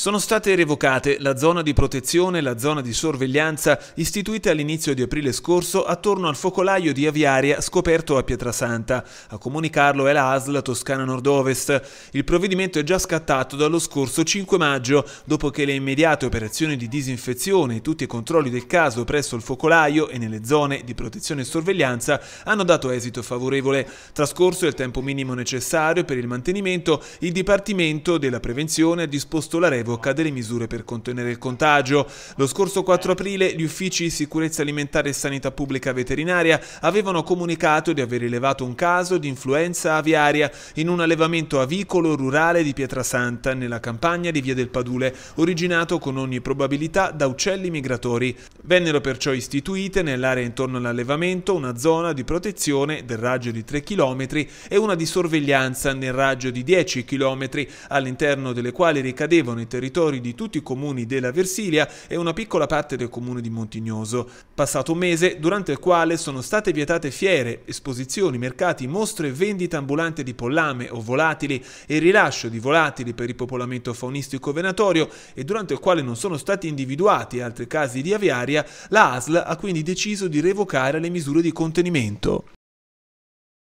Sono state revocate la zona di protezione e la zona di sorveglianza istituite all'inizio di aprile scorso attorno al focolaio di Aviaria scoperto a Pietrasanta. A comunicarlo è la ASL Toscana Nord-Ovest. Il provvedimento è già scattato dallo scorso 5 maggio, dopo che le immediate operazioni di disinfezione e tutti i controlli del caso presso il focolaio e nelle zone di protezione e sorveglianza hanno dato esito favorevole. Trascorso il tempo minimo necessario per il mantenimento, il Dipartimento della Prevenzione ha disposto la revoca revoca delle misure per contenere il contagio. Lo scorso 4 aprile gli uffici di Sicurezza Alimentare e Sanità Pubblica Veterinaria avevano comunicato di aver rilevato un caso di influenza aviaria in un allevamento avicolo rurale di Pietrasanta, nella campagna di Via del Padule, originato con ogni probabilità da uccelli migratori. Vennero perciò istituite nell'area intorno all'allevamento una zona di protezione del raggio di 3 km e una di sorveglianza nel raggio di 10 km, all'interno delle quali ricadevano i territori territori di tutti i comuni della Versilia e una piccola parte del comune di Montignoso. Passato un mese, durante il quale sono state vietate fiere, esposizioni, mercati, mostre e vendita ambulante di pollame o volatili e rilascio di volatili per il popolamento faunistico venatorio e durante il quale non sono stati individuati altri casi di aviaria, la ASL ha quindi deciso di revocare le misure di contenimento.